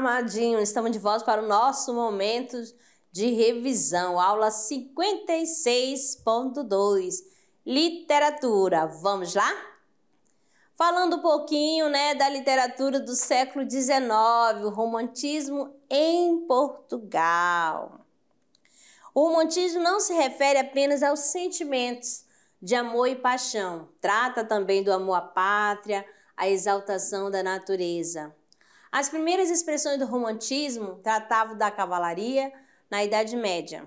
amadinho, estamos de volta para o nosso momento de revisão, aula 56.2, literatura. Vamos lá? Falando um pouquinho né, da literatura do século XIX, o romantismo em Portugal. O romantismo não se refere apenas aos sentimentos de amor e paixão, trata também do amor à pátria, a exaltação da natureza. As primeiras expressões do romantismo tratavam da cavalaria na Idade Média.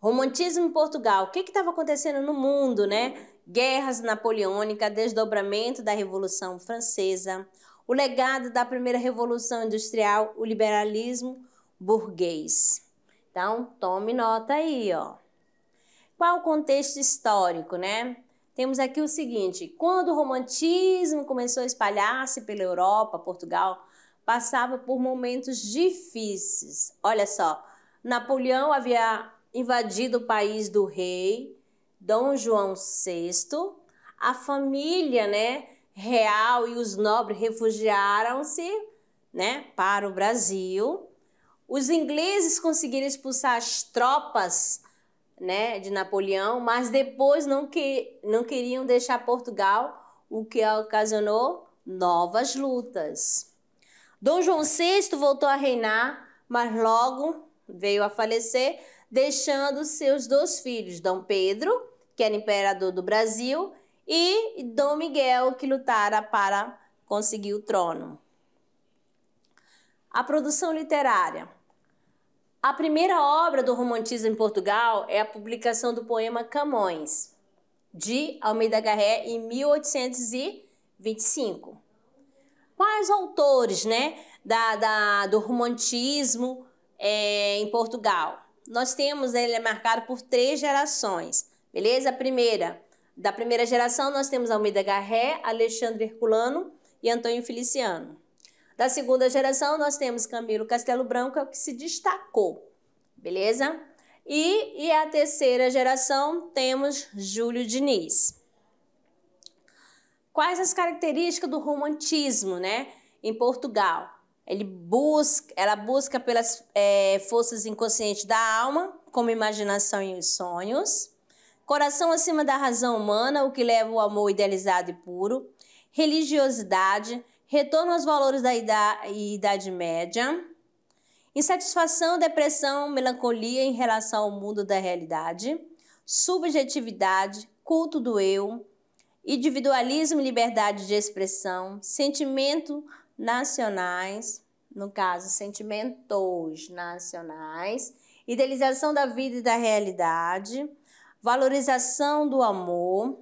Romantismo em Portugal. O que estava acontecendo no mundo, né? Guerras napoleônicas, desdobramento da Revolução Francesa, o legado da primeira Revolução Industrial, o liberalismo burguês. Então, tome nota aí, ó. Qual o contexto histórico, né? Temos aqui o seguinte: quando o romantismo começou a espalhar-se pela Europa, Portugal passava por momentos difíceis. Olha só, Napoleão havia invadido o país do rei Dom João VI, a família, né, real e os nobres refugiaram-se, né, para o Brasil. Os ingleses conseguiram expulsar as tropas né, de Napoleão, mas depois não, que, não queriam deixar Portugal, o que ocasionou novas lutas. Dom João VI voltou a reinar, mas logo veio a falecer, deixando seus dois filhos, Dom Pedro, que era imperador do Brasil, e Dom Miguel, que lutara para conseguir o trono. A produção literária. A primeira obra do romantismo em Portugal é a publicação do poema Camões, de Almeida Garré, em 1825. Quais autores né, da, da do romantismo é, em Portugal? Nós temos, né, ele é marcado por três gerações, beleza? A primeira, da primeira geração, nós temos Almeida Garré, Alexandre Herculano e Antônio Feliciano. Da segunda geração, nós temos Camilo Castelo Branco, é que se destacou, beleza? E, e a terceira geração, temos Júlio Diniz quais as características do romantismo, né? Em Portugal, ele busca, ela busca pelas é, forças inconscientes da alma, como imaginação e os sonhos, coração acima da razão humana, o que leva o amor idealizado e puro, religiosidade, retorno aos valores da idade, idade média, insatisfação, depressão, melancolia em relação ao mundo da realidade, subjetividade, culto do eu, individualismo e liberdade de expressão, sentimento nacionais, no caso, sentimentos nacionais, idealização da vida e da realidade, valorização do amor,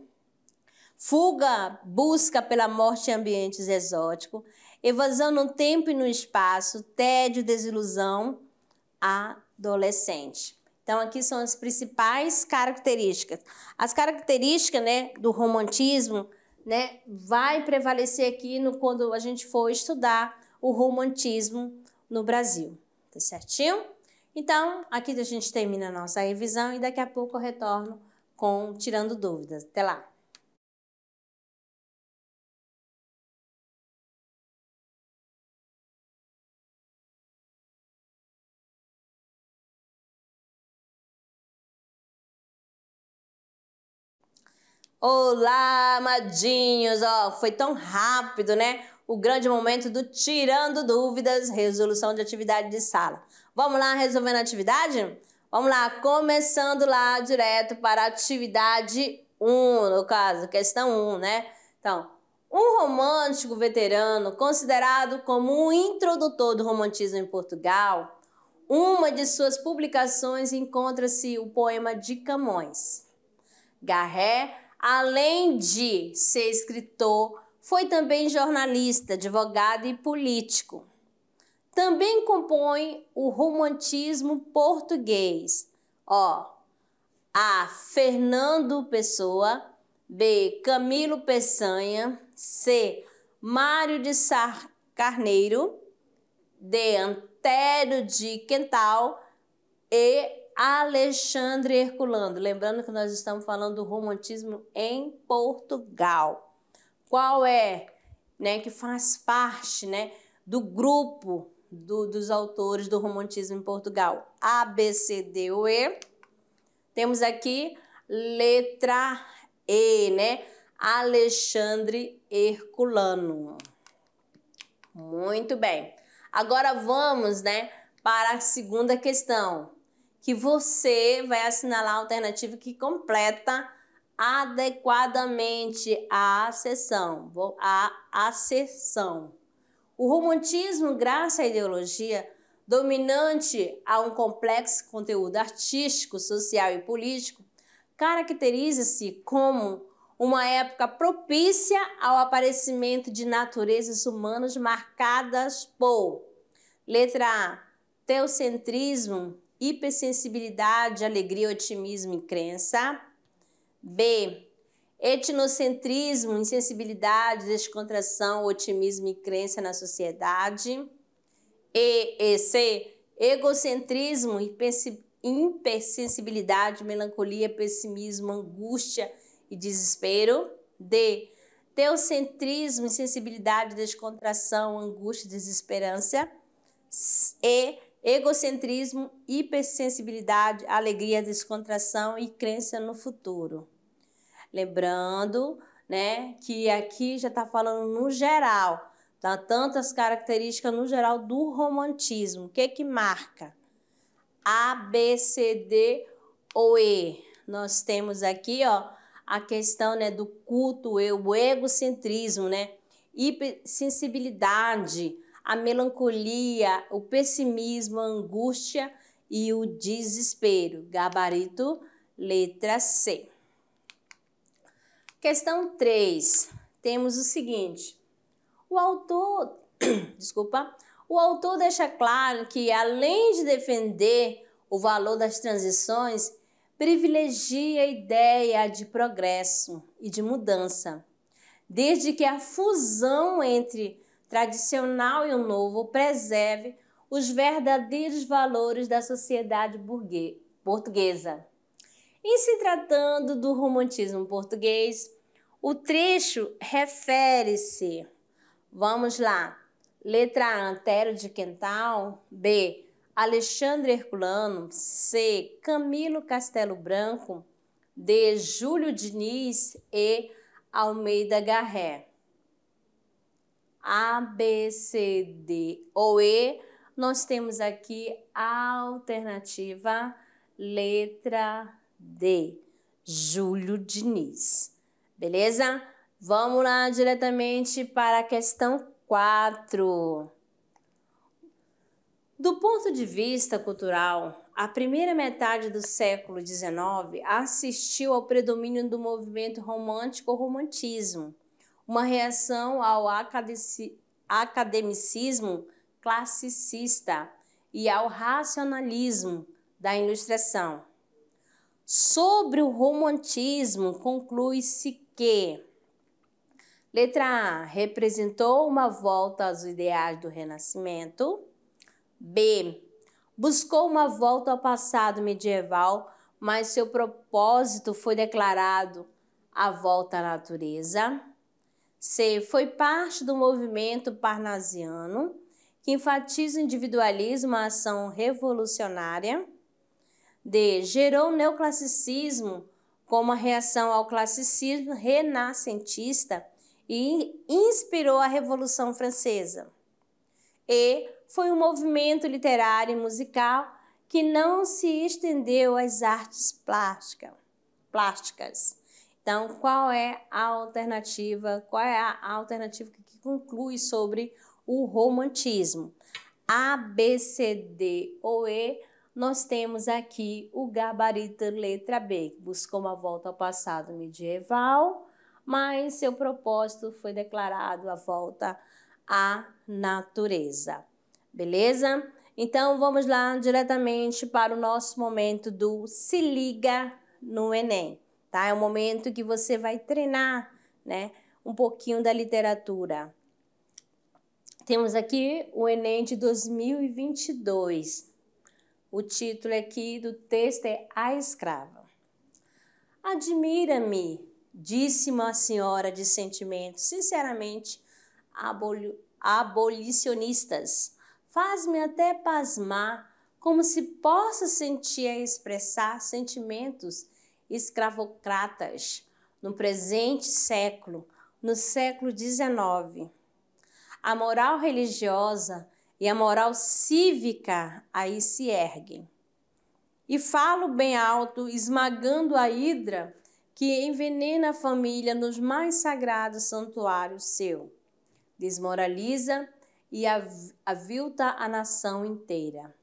fuga, busca pela morte em ambientes exóticos, evasão no tempo e no espaço, tédio, desilusão, adolescente. Então, aqui são as principais características. As características né, do romantismo né, vai prevalecer aqui no, quando a gente for estudar o romantismo no Brasil. Tá certinho? Então, aqui a gente termina a nossa revisão e daqui a pouco eu retorno com Tirando Dúvidas. Até lá! Olá, amadinhos! Ó, oh, foi tão rápido, né? O grande momento do Tirando Dúvidas, resolução de atividade de sala. Vamos lá resolvendo a atividade? Vamos lá, começando lá direto para a atividade 1, no caso, questão 1, né? Então, um romântico veterano, considerado como um introdutor do romantismo em Portugal, uma de suas publicações encontra-se o poema de Camões. Garré Além de ser escritor, foi também jornalista, advogado e político. Também compõe o romantismo português. Ó, A. Fernando Pessoa, B. Camilo Peçanha, C. Mário de Sá Carneiro, D. Antero de Quental e Alexandre Herculano. Lembrando que nós estamos falando do romantismo em Portugal. Qual é, né, que faz parte, né, do grupo do, dos autores do romantismo em Portugal? A, B, C, D, U, E. Temos aqui letra E, né? Alexandre Herculano. Muito bem. Agora vamos, né, para a segunda questão que você vai assinalar a alternativa que completa adequadamente a sessão, a, a sessão. O romantismo, graças à ideologia dominante a um complexo conteúdo artístico, social e político, caracteriza-se como uma época propícia ao aparecimento de naturezas humanas marcadas por letra A, teocentrismo, hipersensibilidade, alegria, otimismo e crença. B. Etnocentrismo, insensibilidade, descontração, otimismo e crença na sociedade. E, e C. Egocentrismo, hipersensibilidade, melancolia, pessimismo, angústia e desespero. D. Teocentrismo, insensibilidade, descontração, angústia, desesperança. E egocentrismo, hipersensibilidade, alegria, descontração e crença no futuro. Lembrando, né, que aqui já está falando no geral, tá tantas características no geral do romantismo. O que que marca? A, B, C, D ou E. Nós temos aqui, ó, a questão, né, do culto, o egocentrismo, né, hipersensibilidade, a melancolia, o pessimismo, a angústia e o desespero. Gabarito, letra C. Questão 3. Temos o seguinte: o autor, desculpa, o autor deixa claro que além de defender o valor das transições, privilegia a ideia de progresso e de mudança, desde que a fusão entre tradicional e o novo, preserve os verdadeiros valores da sociedade portuguesa. Em se tratando do romantismo português, o trecho refere-se. Vamos lá. Letra A, Antero de Quental. B, Alexandre Herculano. C, Camilo Castelo Branco. D, Júlio Diniz. E, Almeida Garré. A, B, C, D ou E, nós temos aqui a alternativa letra D, Júlio Diniz. Beleza? Vamos lá diretamente para a questão 4. Do ponto de vista cultural, a primeira metade do século XIX assistiu ao predomínio do movimento romântico ou romantismo uma reação ao academicismo classicista e ao racionalismo da Ilustração. Sobre o romantismo, conclui-se que letra A representou uma volta aos ideais do Renascimento, B buscou uma volta ao passado medieval, mas seu propósito foi declarado a volta à natureza. C. Foi parte do movimento parnasiano que enfatiza o individualismo, a ação revolucionária. D. Gerou o neoclassicismo como a reação ao classicismo renascentista e inspirou a Revolução Francesa. E foi um movimento literário e musical que não se estendeu às artes plástica, plásticas. Então, qual é a alternativa? Qual é a alternativa que conclui sobre o romantismo? A, B, C, D ou E, nós temos aqui o gabarito letra B, que buscou uma volta ao passado medieval, mas seu propósito foi declarado a volta à natureza. Beleza? Então vamos lá diretamente para o nosso momento do Se Liga no Enem tá? É um momento que você vai treinar, né? Um pouquinho da literatura. Temos aqui o Enem de 2022. O título aqui do texto é A Escrava. Admira-me, disse uma senhora de sentimentos, sinceramente, aboli abolicionistas. Faz-me até pasmar como se possa sentir e expressar sentimentos escravocratas no presente século, no século XIX. A moral religiosa e a moral cívica aí se erguem. E falo bem alto, esmagando a hidra que envenena a família nos mais sagrados santuários seu, desmoraliza e avilta a nação inteira.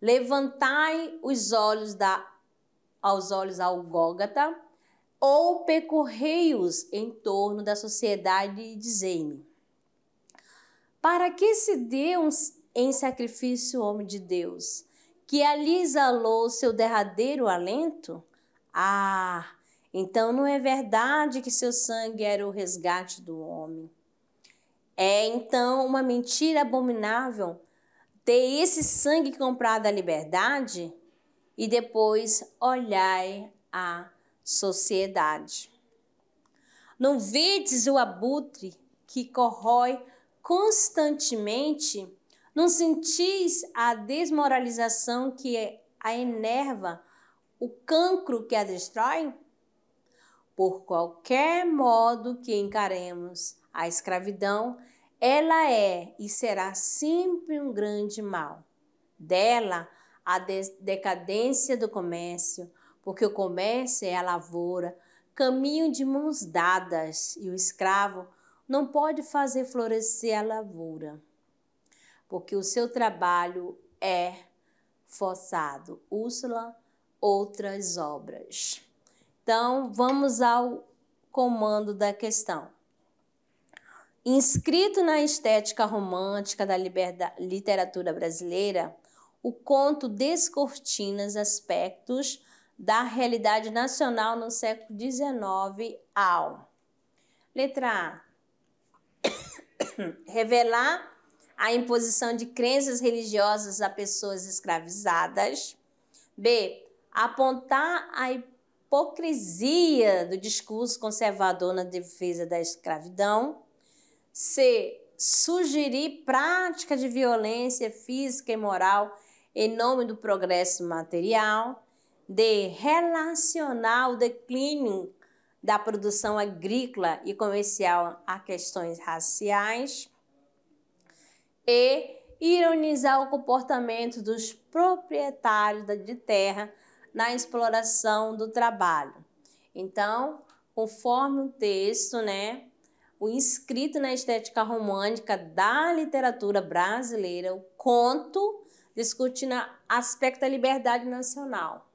Levantai os olhos da aos olhos ao Gólgata, ou percorrei-os em torno da sociedade e dizei-me: Para que se deu em sacrifício o homem de Deus, que ali exalou seu derradeiro alento? Ah, então não é verdade que seu sangue era o resgate do homem. É então uma mentira abominável ter esse sangue comprado à liberdade e depois olhai a sociedade. Não vedes o abutre que corrói constantemente? Não sentis a desmoralização que a enerva, o cancro que a destrói? Por qualquer modo que encaremos a escravidão, ela é e será sempre um grande mal. Dela a decadência do comércio, porque o comércio é a lavoura, caminho de mãos dadas, e o escravo não pode fazer florescer a lavoura, porque o seu trabalho é forçado. Úrsula, outras obras. Então, vamos ao comando da questão. Inscrito na estética romântica da literatura brasileira, o conto descortina aspectos da realidade nacional no século XIX ao. Letra A. Revelar a imposição de crenças religiosas a pessoas escravizadas. B. Apontar a hipocrisia do discurso conservador na defesa da escravidão. C. Sugerir prática de violência física e moral em nome do progresso material, de relacionar o declínio da produção agrícola e comercial a questões raciais e ironizar o comportamento dos proprietários de terra na exploração do trabalho. Então, conforme o texto, né, o inscrito na estética romântica da literatura brasileira, o conto discutindo aspecto da liberdade nacional.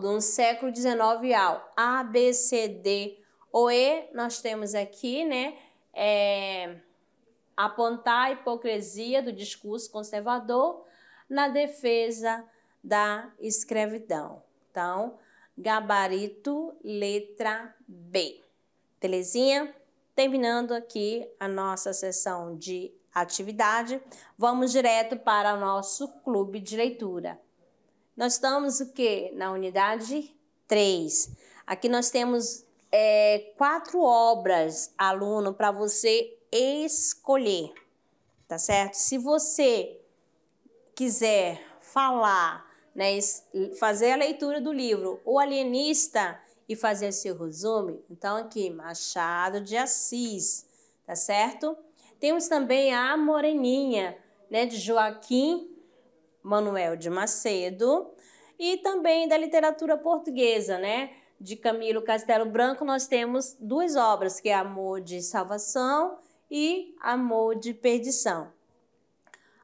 No século XIX ao A, B, C, D E, nós temos aqui, né, é, apontar a hipocrisia do discurso conservador na defesa da escravidão. Então, gabarito letra B. Belezinha? Terminando aqui a nossa sessão de atividade, vamos direto para o nosso clube de leitura. Nós estamos o que? Na unidade 3. Aqui nós temos é, quatro obras, aluno, para você escolher, tá certo? Se você quiser falar, né, fazer a leitura do livro O Alienista e fazer seu resumo, então aqui, Machado de Assis, tá certo? Temos também a Moreninha, né, de Joaquim Manuel de Macedo, e também da literatura portuguesa, né, de Camilo Castelo Branco, nós temos duas obras, que é Amor de Salvação e Amor de Perdição.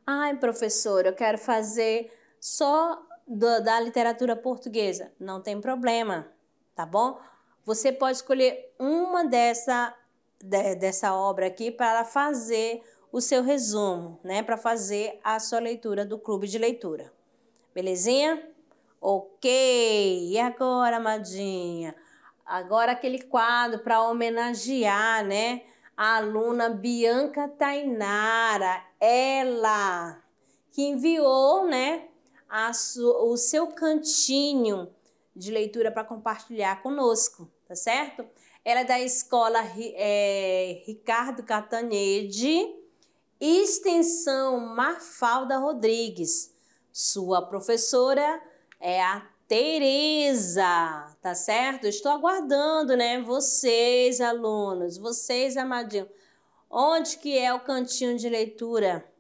Ai, professor eu quero fazer só do, da literatura portuguesa. Não tem problema, tá bom? Você pode escolher uma dessa de, dessa obra aqui para fazer o seu resumo, né? Para fazer a sua leitura do clube de leitura. Belezinha? Ok, e agora, Madinha, Agora aquele quadro para homenagear, né? A aluna Bianca Tainara, ela que enviou, né, a o seu cantinho de leitura para compartilhar conosco, tá certo? Ela é da escola é, Ricardo Catanede, extensão Marfalda Rodrigues. Sua professora é a Tereza, tá certo? Estou aguardando, né? Vocês, alunos, vocês, amadinho. Onde que é o cantinho de leitura?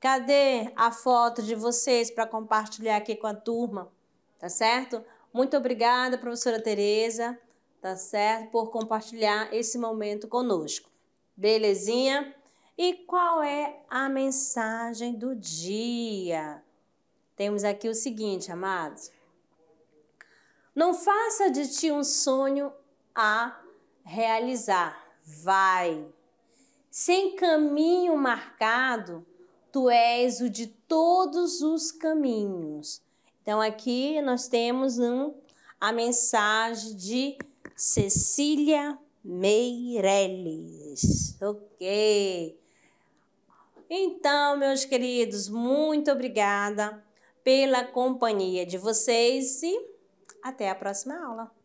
Cadê a foto de vocês para compartilhar aqui com a turma? Tá certo? Muito obrigada, professora Tereza tá certo? Por compartilhar esse momento conosco. Belezinha? E qual é a mensagem do dia? Temos aqui o seguinte, amados. Não faça de ti um sonho a realizar. Vai. Sem caminho marcado, tu és o de todos os caminhos. Então aqui nós temos um, a mensagem de Cecília Meirelles. Ok. Então, meus queridos, muito obrigada pela companhia de vocês e até a próxima aula.